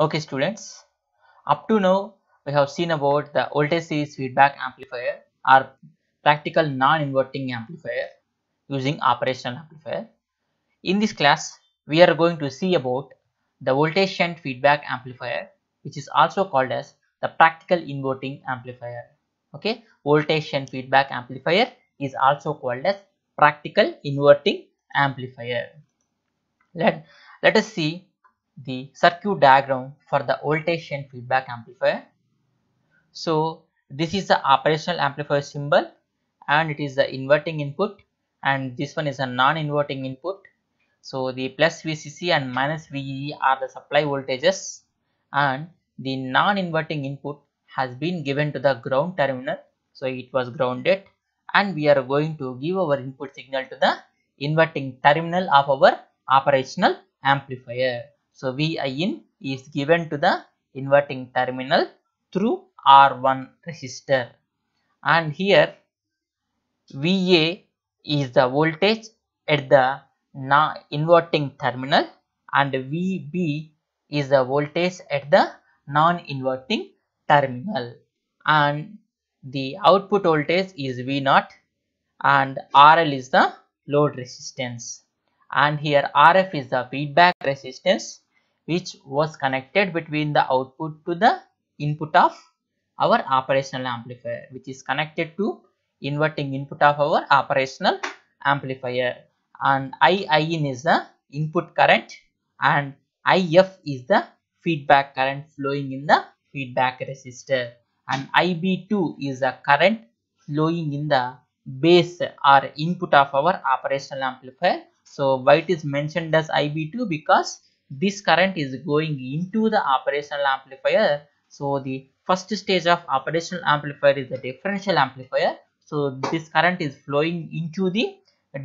Okay students, up to now we have seen about the voltage series feedback amplifier or practical non-inverting amplifier using operational amplifier. In this class, we are going to see about the voltage shunt feedback amplifier which is also called as the practical inverting amplifier. Okay, voltage shunt feedback amplifier is also called as practical inverting amplifier. Let, let us see the circuit diagram for the voltage and feedback amplifier. So this is the operational amplifier symbol and it is the inverting input and this one is a non-inverting input. So the plus VCC and minus VEE are the supply voltages and the non-inverting input has been given to the ground terminal. So it was grounded and we are going to give our input signal to the inverting terminal of our operational amplifier. So VIN is given to the inverting terminal through R1 resistor and here VA is the voltage at the inverting terminal and VB is the voltage at the non-inverting terminal and the output voltage is V0 and RL is the load resistance and here RF is the feedback resistance which was connected between the output to the input of our operational amplifier which is connected to inverting input of our operational amplifier and IIN is the input current and IF is the feedback current flowing in the feedback resistor and IB2 is the current flowing in the base or input of our operational amplifier. So why it is mentioned as IB2 because this current is going into the operational amplifier so the first stage of operational amplifier is the differential amplifier so this current is flowing into the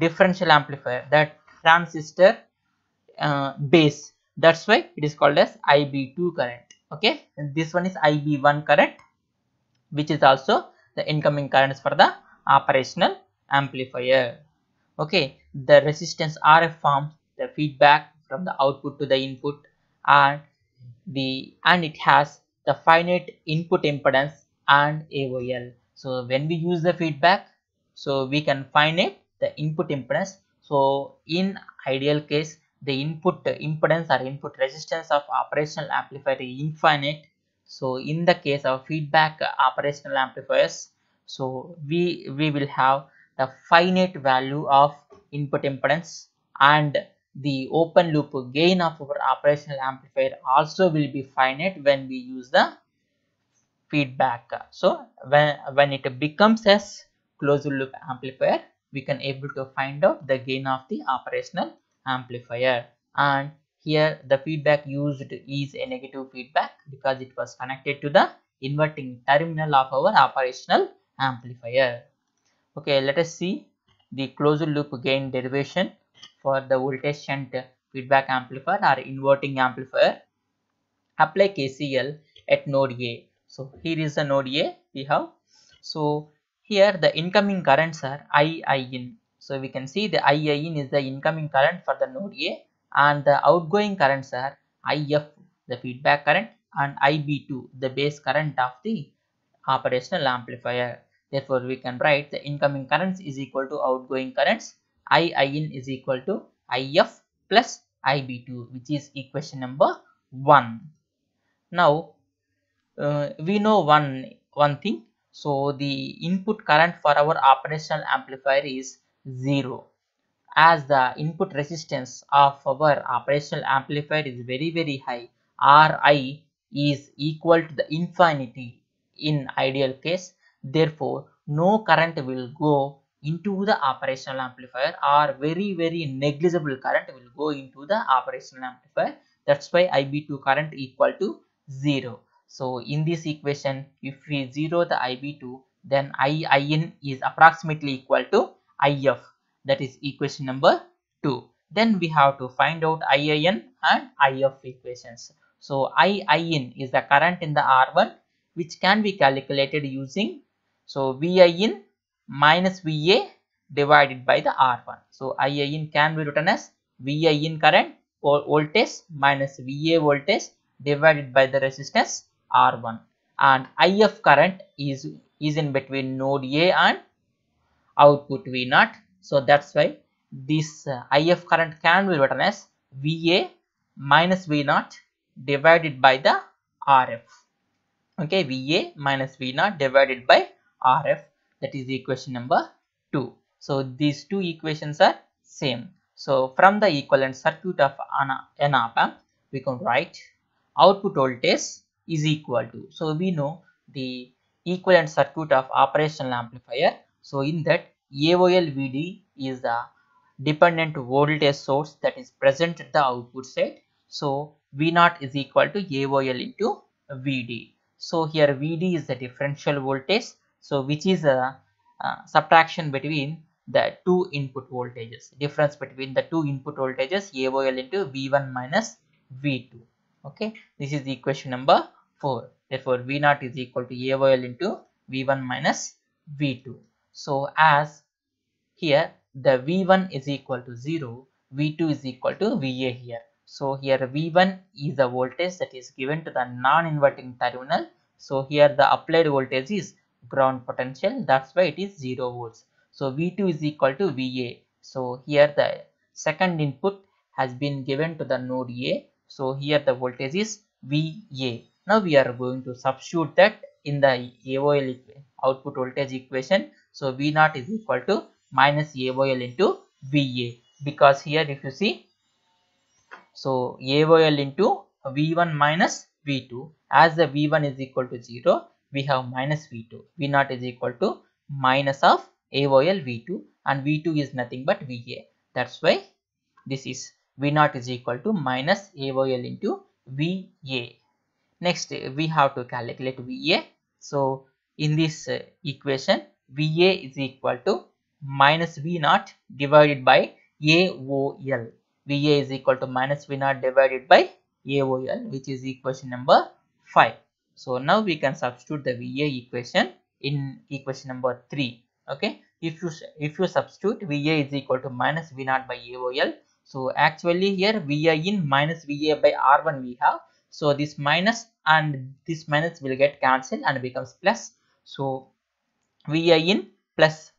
differential amplifier that transistor uh, base that's why it is called as ib2 current okay and this one is ib1 current which is also the incoming currents for the operational amplifier okay the resistance rf forms the feedback from the output to the input and the and it has the finite input impedance and AOL. So when we use the feedback, so we can find it the input impedance. So in ideal case, the input impedance or input resistance of operational amplifier is infinite. So in the case of feedback operational amplifiers, so we we will have the finite value of input impedance and the open loop gain of our operational amplifier also will be finite when we use the feedback so when when it becomes as closed loop amplifier we can able to find out the gain of the operational amplifier and here the feedback used is a negative feedback because it was connected to the inverting terminal of our operational amplifier okay let us see the closed loop gain derivation for the voltage shunt feedback amplifier or inverting amplifier. Apply KCL at node A. So here is the node A we have. So here the incoming currents are I in. So we can see the I in is the incoming current for the node A and the outgoing currents are IF the feedback current and IB2 the base current of the operational amplifier. Therefore we can write the incoming currents is equal to outgoing currents IIN is equal to IF plus IB2 which is equation number 1. Now uh, we know one, one thing. So the input current for our operational amplifier is 0 as the input resistance of our operational amplifier is very very high Ri is equal to the infinity in ideal case therefore no current will go into the operational amplifier or very very negligible current will go into the operational amplifier that's why ib2 current equal to 0 so in this equation if we zero the ib2 then iin is approximately equal to if that is equation number 2 then we have to find out iin and if equations so iin is the current in the r1 which can be calculated using so VIN minus Va divided by the R1. So Ia in can be written as Va in current or voltage minus Va voltage divided by the resistance R1 and IF current is is in between node A and output V0. So that's why this uh, IF current can be written as VA minus V0 divided by the RF. Okay, VA minus V0 divided by RF that is equation number 2 so these two equations are same so from the equivalent circuit of an op amp we can write output voltage is equal to so we know the equivalent circuit of operational amplifier so in that AOLVD is the dependent voltage source that is present at the output side so V0 is equal to AOL into VD so here VD is the differential voltage so which is a, a subtraction between the two input voltages difference between the two input voltages AOL into V1 minus V2 okay this is the equation number 4 therefore V0 is equal to AOL into V1 minus V2 so as here the V1 is equal to 0 V2 is equal to VA here so here V1 is the voltage that is given to the non-inverting terminal so here the applied voltage is ground potential that's why it is 0 volts so v2 is equal to va so here the second input has been given to the node a so here the voltage is va now we are going to substitute that in the AOL output voltage equation so v0 is equal to minus AOL into va because here if you see so AOL into v1 minus v2 as the v1 is equal to 0 we have minus V2. V0 is equal to minus of AOL V2 and V2 is nothing but VA. That's why this is V0 is equal to minus AOL into VA. Next, we have to calculate VA. So, in this uh, equation, VA is equal to minus V0 divided by AOL. VA is equal to minus V0 divided by AOL, which is equation number 5. So now we can substitute the VA equation in equation number 3. Okay. If you if you substitute VA is equal to minus V naught by AOL. So actually here VA in minus VA by R1 we have. So this minus and this minus will get cancelled and becomes plus. So VA in plus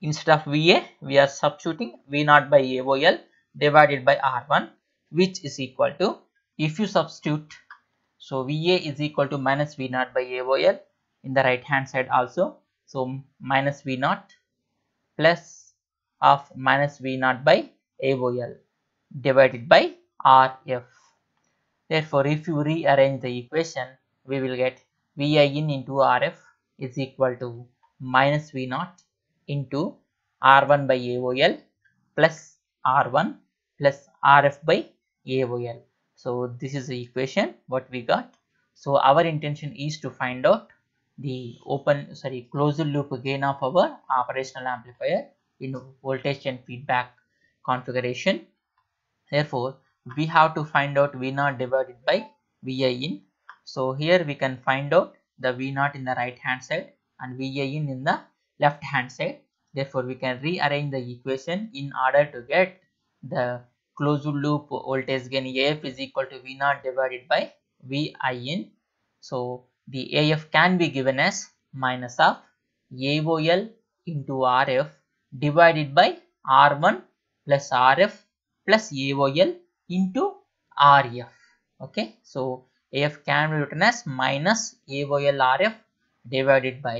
instead of VA we are substituting V naught by AOL divided by R1 which is equal to if you substitute so VA is equal to minus V naught by AOL in the right hand side also. So minus V naught plus of minus V naught by AOL divided by RF. Therefore, if you rearrange the equation, we will get VI in into RF is equal to minus V naught into R1 by AOL plus R1 plus RF by AOL so this is the equation what we got so our intention is to find out the open sorry closed loop gain of our operational amplifier in voltage and feedback configuration therefore we have to find out v0 divided by vi in so here we can find out the v0 in the right hand side and vi in in the left hand side therefore we can rearrange the equation in order to get the closed loop voltage gain AF is equal to V0 divided by VIN. So the AF can be given as minus of AOL into RF divided by R1 plus RF plus AOL into RF. Okay, so AF can be written as minus AOL RF divided by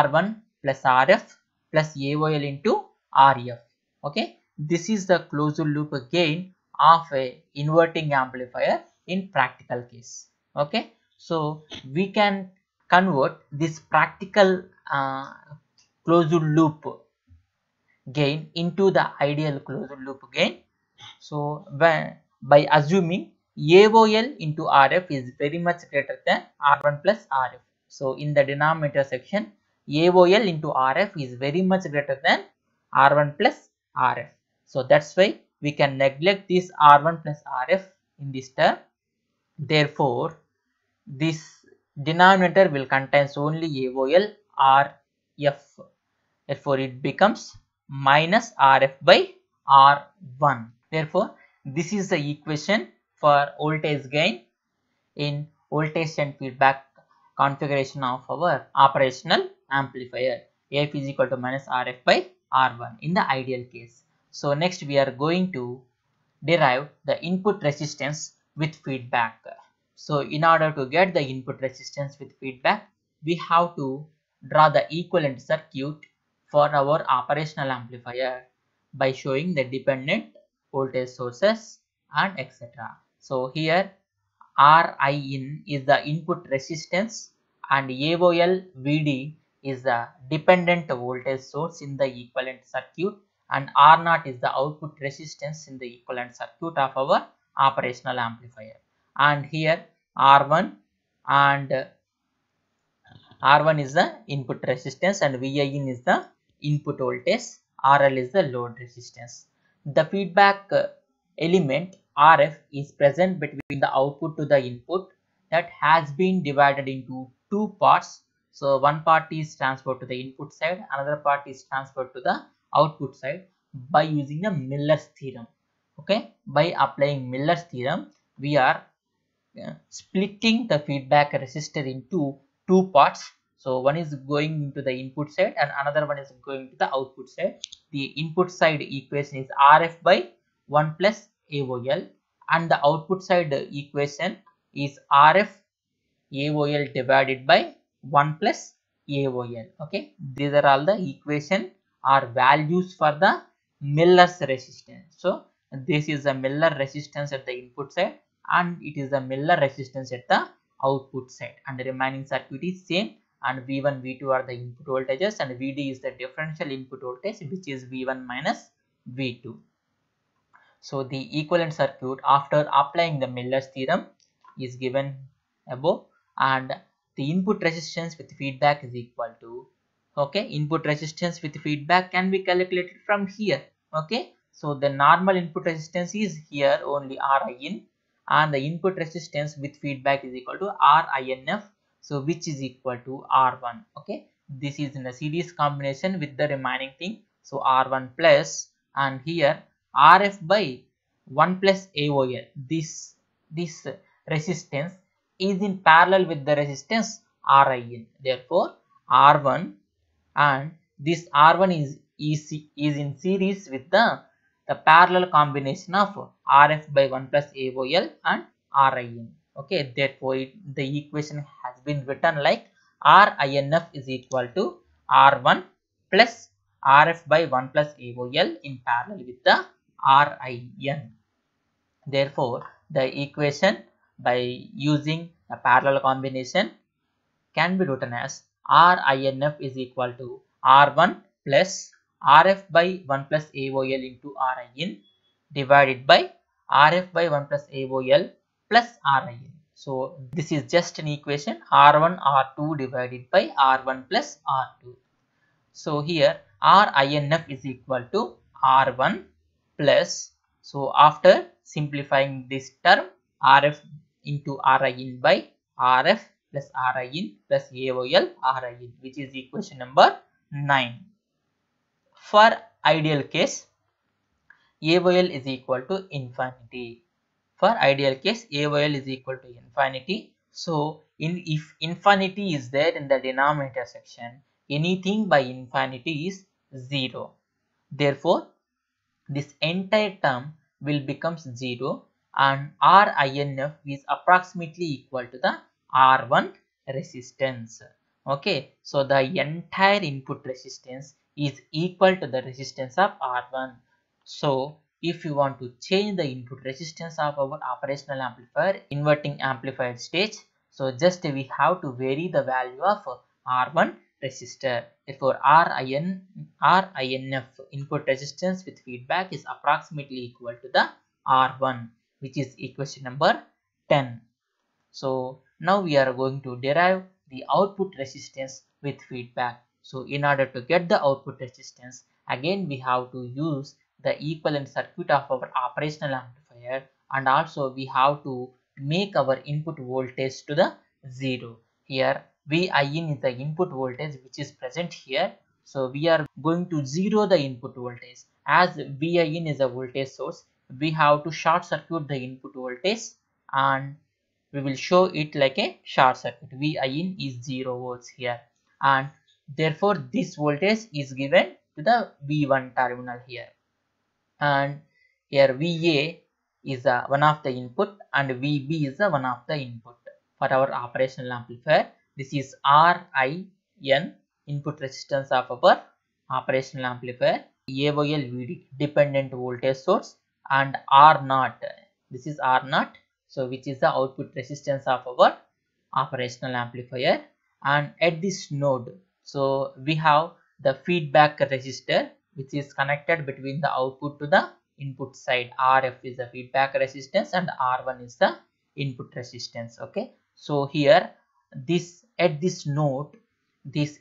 R1 plus RF plus AOL into RF. Okay, this is the closed loop gain of a inverting amplifier in practical case. Okay. So we can convert this practical uh, closed loop gain into the ideal closed loop gain. So by, by assuming AOL into RF is very much greater than R1 plus RF. So in the denominator section, AOL into RF is very much greater than R1 plus RF. So that's why we can neglect this R1 plus RF in this term. Therefore, this denominator will contains only AOL RF. Therefore, it becomes minus RF by R1. Therefore, this is the equation for voltage gain in voltage and feedback configuration of our operational amplifier. AF is equal to minus RF by R1 in the ideal case. So next we are going to derive the input resistance with feedback. So in order to get the input resistance with feedback, we have to draw the equivalent circuit for our operational amplifier by showing the dependent voltage sources and etc. So here Rin is the input resistance and AOL VD is the dependent voltage source in the equivalent circuit and R0 is the output resistance in the equivalent circuit of our operational amplifier and here R1 and uh, R1 is the input resistance and VIN is the input voltage, RL is the load resistance. The feedback uh, element RF is present between the output to the input that has been divided into two parts. So one part is transferred to the input side, another part is transferred to the output side by using the Miller's theorem. Okay, by applying Miller's theorem, we are uh, splitting the feedback resistor into two parts. So one is going into the input side and another one is going to the output side. The input side equation is RF by 1 plus AOL and the output side equation is RF AOL divided by 1 plus AOL. Okay, these are all the equation are values for the Miller's resistance. So this is the Miller resistance at the input side and it is the Miller resistance at the output side and the remaining circuit is same and V1 V2 are the input voltages and VD is the differential input voltage which is V1 minus V2. So the equivalent circuit after applying the Miller's theorem is given above and the input resistance with feedback is equal to okay input resistance with feedback can be calculated from here okay so the normal input resistance is here only rin and the input resistance with feedback is equal to rinf so which is equal to r1 okay this is in a series combination with the remaining thing so r1 plus and here rf by 1 plus aol this this resistance is in parallel with the resistance rin therefore r1 and this R1 is, is, is in series with the, the parallel combination of RF by 1 plus AOL and RIN. Okay, therefore it, the equation has been written like RINF is equal to R1 plus RF by 1 plus AOL in parallel with the RIN. Therefore, the equation by using the parallel combination can be written as RINF is equal to R1 plus RF by 1 plus AOL into RIN divided by RF by 1 plus AOL plus RIN. So this is just an equation R1 R2 divided by R1 plus R2. So here RINF is equal to R1 plus so after simplifying this term RF into RIN by RF plus RIN plus AOL RIN which is equation number 9. For ideal case AOL is equal to infinity. For ideal case AOL is equal to infinity. So in if infinity is there in the denominator section anything by infinity is 0. Therefore this entire term will becomes 0 and RINF is approximately equal to the R1 resistance. Okay, so the entire input resistance is equal to the resistance of R1. So if you want to change the input resistance of our operational amplifier inverting amplifier stage, so just we have to vary the value of R1 resistor. Therefore, RIN, RINF input resistance with feedback is approximately equal to the R1 which is equation number 10. So now we are going to derive the output resistance with feedback. So in order to get the output resistance, again we have to use the equivalent circuit of our operational amplifier and also we have to make our input voltage to the zero. Here VIN is the input voltage which is present here. So we are going to zero the input voltage. As VIN is a voltage source, we have to short circuit the input voltage and we will show it like a short circuit in is 0 volts here and therefore this voltage is given to the V1 terminal here and here Va is the one of the input and Vb is the one of the input for our operational amplifier this is RIN input resistance of our operational amplifier AOL VD dependent voltage source and R0 this is R0 so which is the output resistance of our operational amplifier and at this node so we have the feedback resistor which is connected between the output to the input side rf is the feedback resistance and r1 is the input resistance okay so here this at this node this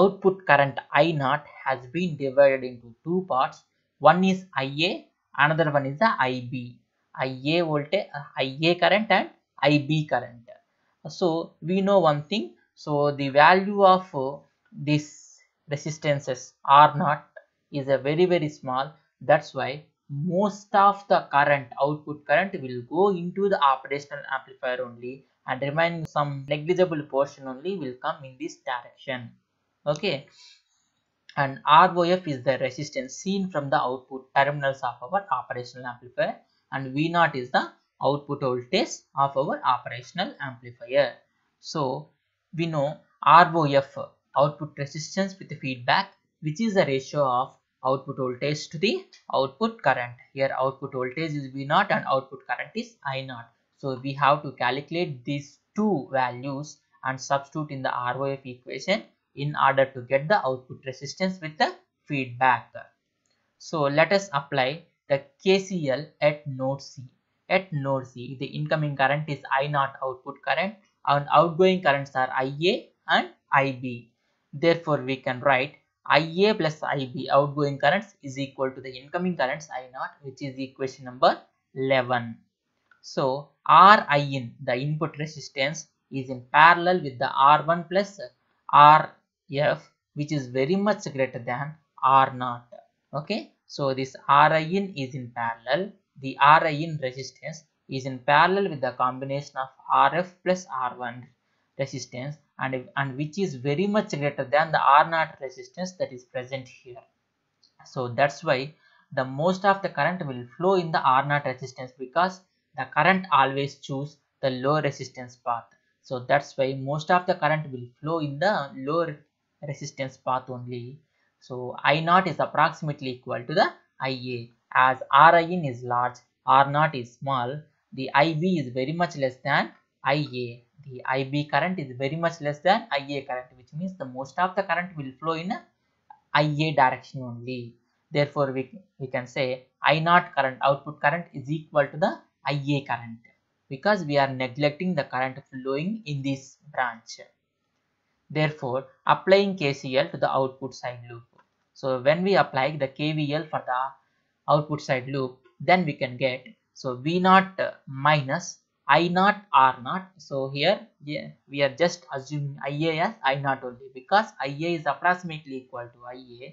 output current i naught has been divided into two parts one is ia another one is the ib IA voltage, uh, IA current and IB current. So we know one thing. So the value of uh, these resistances R 0 is a very very small. That's why most of the current output current will go into the operational amplifier only and remaining some negligible portion only will come in this direction. Okay and ROF is the resistance seen from the output terminals of our operational amplifier and V0 is the output voltage of our operational amplifier. So we know ROF output resistance with feedback which is the ratio of output voltage to the output current. Here output voltage is V0 and output current is I0. So we have to calculate these two values and substitute in the ROF equation in order to get the output resistance with the feedback. So let us apply the KCL at node C. At node C, the incoming current is I0 output current and outgoing currents are IA and IB. Therefore, we can write IA plus IB outgoing currents is equal to the incoming currents I0 which is equation number 11. So, Rin the input resistance is in parallel with the R1 plus RF which is very much greater than R0. Okay. So this Rin is in parallel. The Rin resistance is in parallel with the combination of Rf plus R1 resistance and, and which is very much greater than the R0 resistance that is present here. So that's why the most of the current will flow in the R0 resistance because the current always choose the low resistance path. So that's why most of the current will flow in the low resistance path only so I naught is approximately equal to the IA as RIN is large, R naught is small, the IB is very much less than IA. The IB current is very much less than IA current which means the most of the current will flow in IA direction only. Therefore, we, we can say I naught current output current is equal to the IA current because we are neglecting the current flowing in this branch. Therefore, applying KCL to the output side loop so when we apply the kvl for the output side loop then we can get so v naught uh, minus i naught r naught so here yeah, we are just assuming ia as i naught only because ia is approximately equal to ia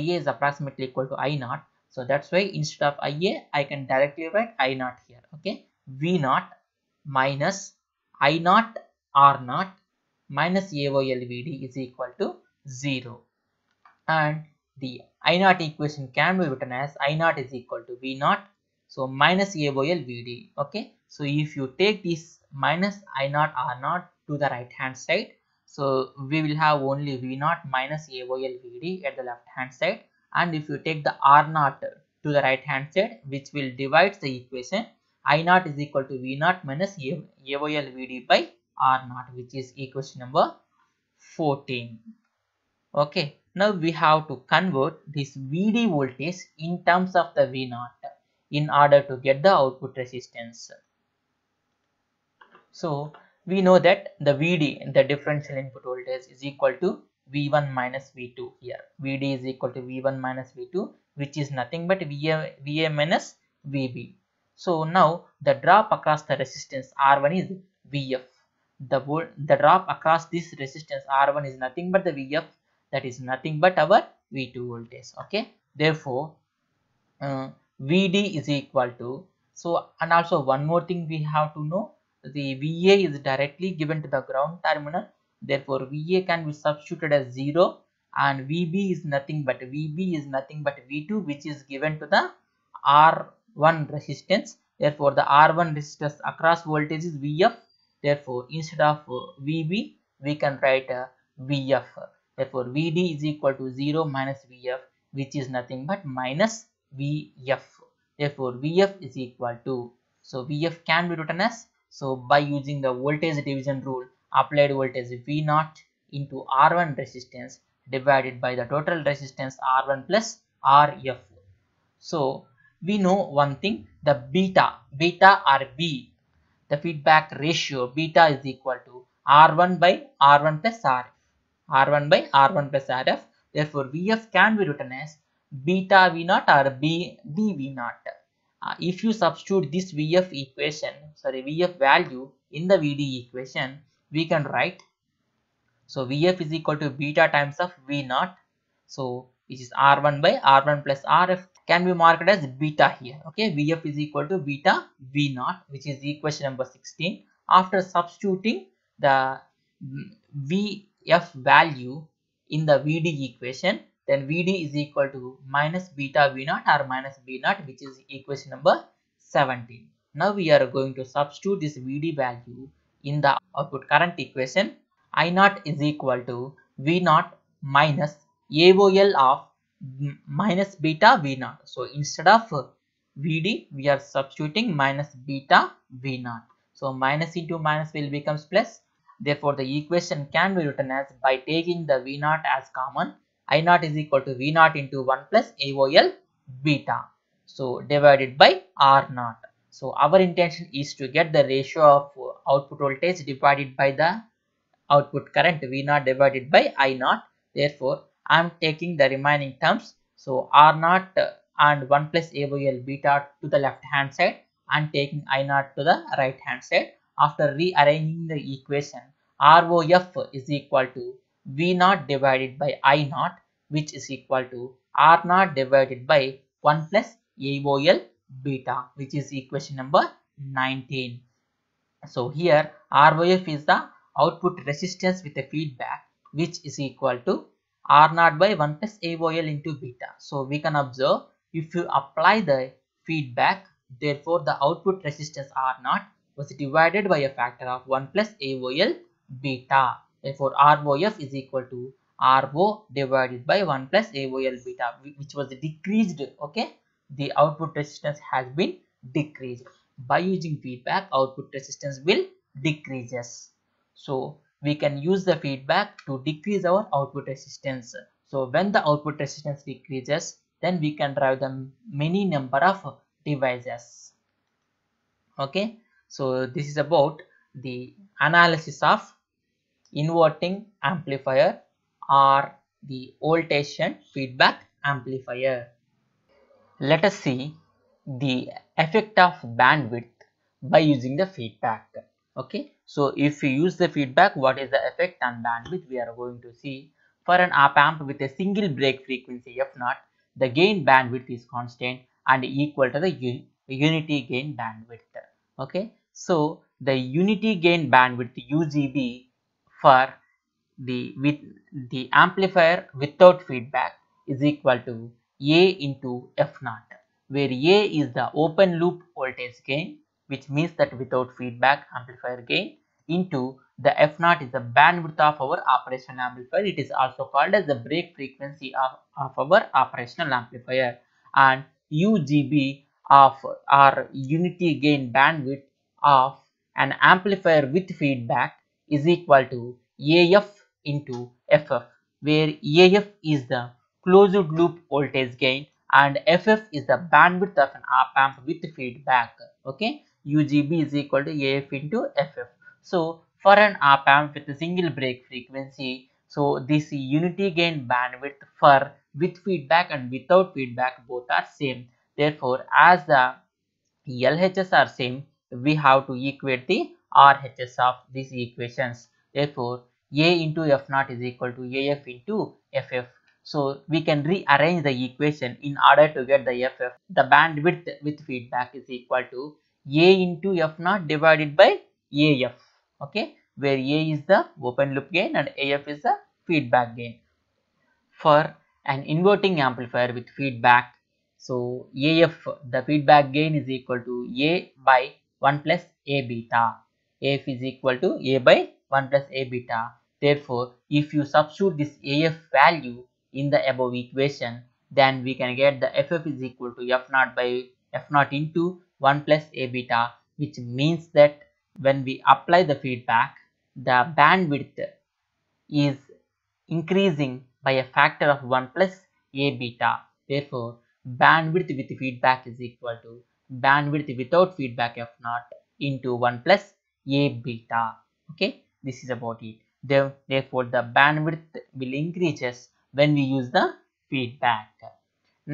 ia is approximately equal to i naught so that's why instead of ia i can directly write i naught here okay v naught minus i naught r naught minus aolvd is equal to 0 and the I naught equation can be written as I naught is equal to V naught. So minus A by L VD. Okay. So if you take this minus I naught R naught to the right hand side, so we will have only V naught minus A by L VD at the left hand side. And if you take the R naught to the right hand side, which will divide the equation I naught is equal to V naught minus A, by L VD by R naught, which is equation number 14. Okay. Now we have to convert this Vd voltage in terms of the V0 in order to get the output resistance. So we know that the Vd, the differential input voltage is equal to V1 minus V2 here. Vd is equal to V1 minus V2 which is nothing but Va, Va minus Vb. So now the drop across the resistance R1 is Vf. The, the drop across this resistance R1 is nothing but the Vf that is nothing but our V2 voltage okay therefore uh, VD is equal to so and also one more thing we have to know the VA is directly given to the ground terminal therefore VA can be substituted as 0 and VB is nothing but VB is nothing but V2 which is given to the R1 resistance therefore the R1 resistance across voltage is VF therefore instead of uh, VB we can write a uh, VF Therefore, VD is equal to 0 minus VF, which is nothing but minus VF. Therefore, VF is equal to, so VF can be written as, so by using the voltage division rule, applied voltage V0 into R1 resistance divided by the total resistance R1 plus RF. So, we know one thing, the beta, beta or B, the feedback ratio beta is equal to R1 by R1 plus RF R1 by R1 plus Rf. Therefore, Vf can be written as beta V0 or B 0 Uh, if you substitute this Vf equation, sorry, Vf value in the Vd equation, we can write so Vf is equal to beta times of V0. So which is R1 by R1 plus Rf can be marked as beta here. Okay, Vf is equal to beta V0 which is equation number 16. After substituting the V f value in the VD equation then VD is equal to minus beta V naught or minus B naught which is equation number 17. Now we are going to substitute this VD value in the output current equation I naught is equal to V naught minus AOL of minus beta V naught. So instead of VD we are substituting minus beta V naught. So minus into minus will becomes plus Therefore, the equation can be written as by taking the V naught as common, I naught is equal to V naught into 1 plus AOL beta. So, divided by R naught. So, our intention is to get the ratio of output voltage divided by the output current V naught divided by I naught. Therefore, I am taking the remaining terms. So, R naught and 1 plus AOL beta to the left hand side and taking I naught to the right hand side after rearranging the equation ROF is equal to V naught divided by I naught which is equal to R naught divided by 1 plus AOL beta which is equation number 19. So here ROF is the output resistance with a feedback which is equal to R naught by 1 plus AOL into beta. So we can observe if you apply the feedback therefore the output resistance R naught was divided by a factor of 1 plus AOL beta. Therefore, ROF is equal to RO divided by 1 plus AOL beta, which was decreased. Okay, the output resistance has been decreased. By using feedback, output resistance will decreases. So, we can use the feedback to decrease our output resistance. So, when the output resistance decreases, then we can drive the many number of devices. Okay, so this is about the analysis of inverting amplifier or the voltage and feedback amplifier. Let us see the effect of bandwidth by using the feedback. Okay, so if we use the feedback, what is the effect on bandwidth we are going to see. For an op amp with a single break frequency F0, the gain bandwidth is constant and equal to the unity gain bandwidth. Okay, so the unity gain bandwidth UGB for the with the amplifier without feedback is equal to A into F naught where A is the open loop voltage gain which means that without feedback amplifier gain into the F0 is the bandwidth of our operational amplifier. It is also called as the break frequency of, of our operational amplifier and UGB of our unity gain bandwidth of an amplifier with feedback is equal to AF into FF where AF is the closed loop voltage gain and FF is the bandwidth of an op amp with feedback okay UGB is equal to AF into FF so for an op amp with a single break frequency so this unity gain bandwidth for with feedback and without feedback both are same therefore as the LHS are same we have to equate the RHS of these equations. Therefore, A into F naught is equal to AF into FF. So, we can rearrange the equation in order to get the FF. The bandwidth with feedback is equal to A into F naught divided by AF. Okay, where A is the open loop gain and AF is the feedback gain. For an inverting amplifier with feedback, so AF, the feedback gain is equal to A by 1 plus a beta. AF is equal to a by 1 plus a beta. Therefore, if you substitute this AF value in the above equation, then we can get the FF is equal to F 0 by F 0 into 1 plus a beta, which means that when we apply the feedback, the bandwidth is increasing by a factor of 1 plus a beta. Therefore, bandwidth with feedback is equal to bandwidth without feedback f naught into 1 plus a beta okay this is about it then therefore the bandwidth will increases when we use the feedback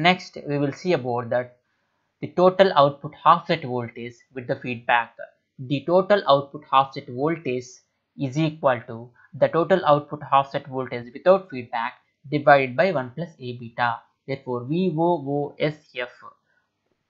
next we will see about that the total output offset voltage with the feedback the total output offset voltage is equal to the total output offset voltage without feedback divided by 1 plus a beta therefore VOOSF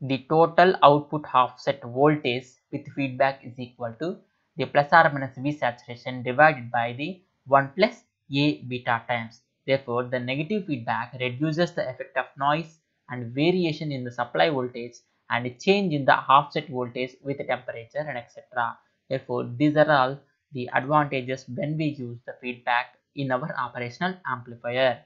the total output offset voltage with feedback is equal to the plus or minus V saturation divided by the 1 plus A beta times. Therefore, the negative feedback reduces the effect of noise and variation in the supply voltage and change in the offset voltage with temperature and etc. Therefore, these are all the advantages when we use the feedback in our operational amplifier.